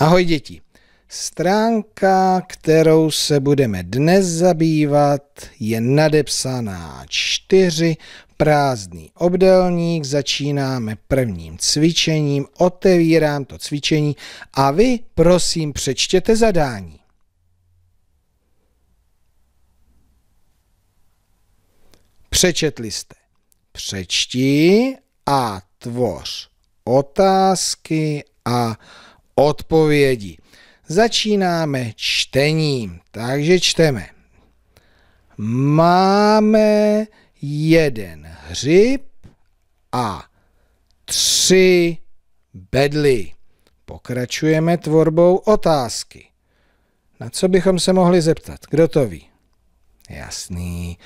Ahoj děti! Stránka, kterou se budeme dnes zabývat, je nadepsaná 4, prázdný obdelník, začínáme prvním cvičením, otevírám to cvičení a vy prosím přečtěte zadání. Přečetli jste. Přečti a tvoř otázky a odpovědi. Začínáme čtením, takže čteme. Máme jeden hřib a tři bedly. Pokračujeme tvorbou otázky. Na co bychom se mohli zeptat? Kdo to ví? Jasný.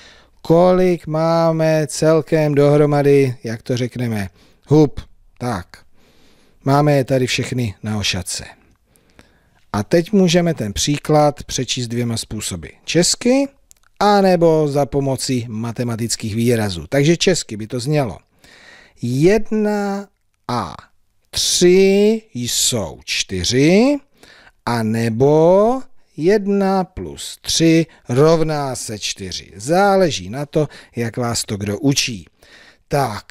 Kolik máme celkem dohromady, jak to řekneme, hub? Tak, Máme je tady všechny na ošace. A teď můžeme ten příklad přečíst dvěma způsoby. Česky a nebo za pomoci matematických výrazů. Takže česky by to znělo. 1 a 3 jsou 4 a nebo 1 plus 3 rovná se 4. Záleží na to, jak vás to kdo učí. Tak,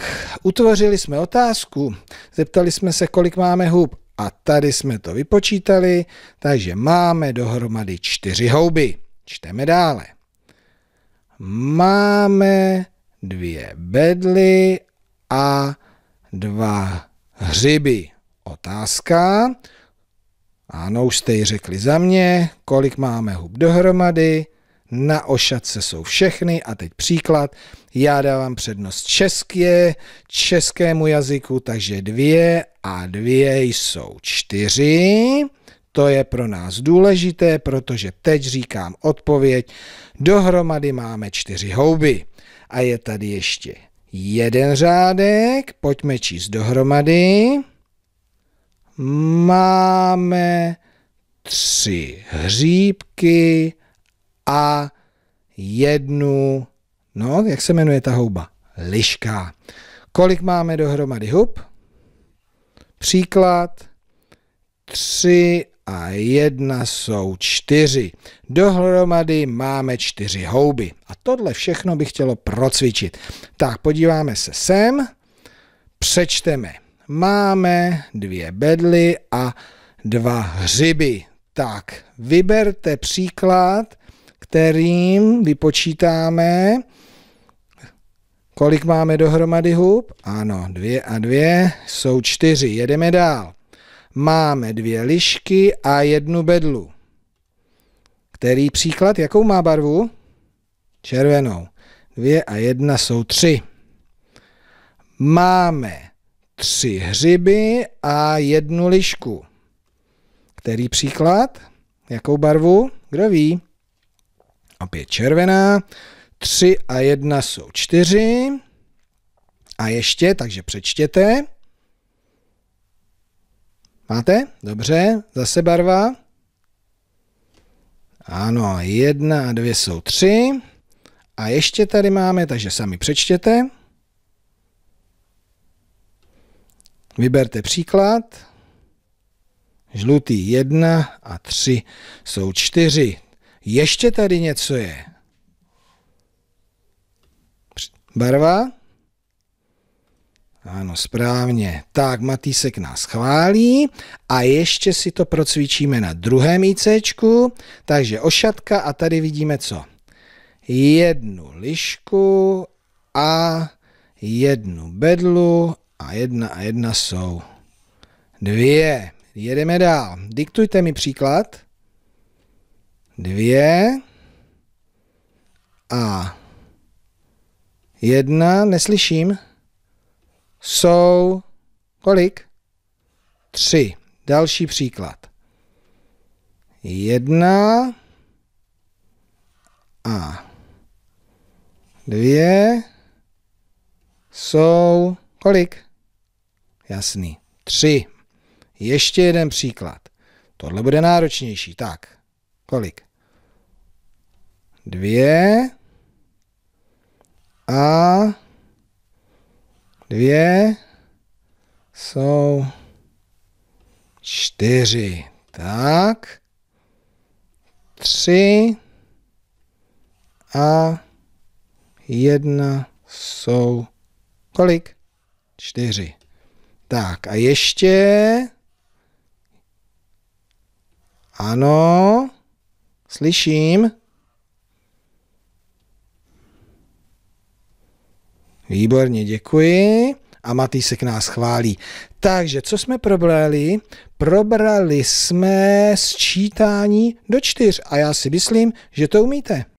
utvořili jsme otázku, zeptali jsme se, kolik máme hub a tady jsme to vypočítali, takže máme dohromady čtyři houby. Čteme dále. Máme dvě bedly a dva hřiby. Otázka. Ano, už jste ji řekli za mě. Kolik máme hub dohromady? Na ošatce jsou všechny a teď příklad. Já dávám přednost české, českému jazyku, takže dvě a dvě jsou čtyři. To je pro nás důležité, protože teď říkám odpověď. Dohromady máme čtyři houby. A je tady ještě jeden řádek. Pojďme číst dohromady. Máme tři hříbky, a jednu, no, jak se jmenuje ta houba? Liška. Kolik máme dohromady hub? Příklad. Tři a jedna jsou čtyři. Dohromady máme čtyři houby. A tohle všechno bych chtělo procvičit. Tak podíváme se sem, přečteme. Máme dvě bedly a dva hřiby. Tak, vyberte příklad kterým vypočítáme, kolik máme dohromady hub. Ano, dvě a dvě jsou čtyři. Jedeme dál. Máme dvě lišky a jednu bedlu. Který příklad? Jakou má barvu? Červenou. Dvě a jedna jsou tři. Máme tři hřiby a jednu lišku. Který příklad? Jakou barvu? Kdo ví? opět červená, 3 a 1 jsou 4 a ještě, takže přečtěte. Máte? Dobře, zase barva. Ano, jedna a dvě jsou tři. A ještě tady máme, takže sami přečtěte. Vyberte příklad. Žlutý jedna a tři jsou čtyři. Ještě tady něco je. Barva? Ano, správně. Tak, Matýsek nás chválí a ještě si to procvičíme na druhém ICčku. Takže ošatka a tady vidíme co? Jednu lišku a jednu bedlu a jedna a jedna jsou dvě. Jedeme dál. Diktujte mi příklad dvě a jedna, neslyším, jsou kolik? Tři. Další příklad. Jedna a dvě jsou kolik? Jasný. Tři. Ještě jeden příklad. Tohle bude náročnější. Tak, kolik? dvě a dvě jsou čtyři. Tak, tři a jedna jsou kolik? Čtyři. Tak a ještě. Ano, slyším. Výborně, děkuji. A k nás chválí. Takže, co jsme probrali? Probrali jsme sčítání do čtyř a já si myslím, že to umíte.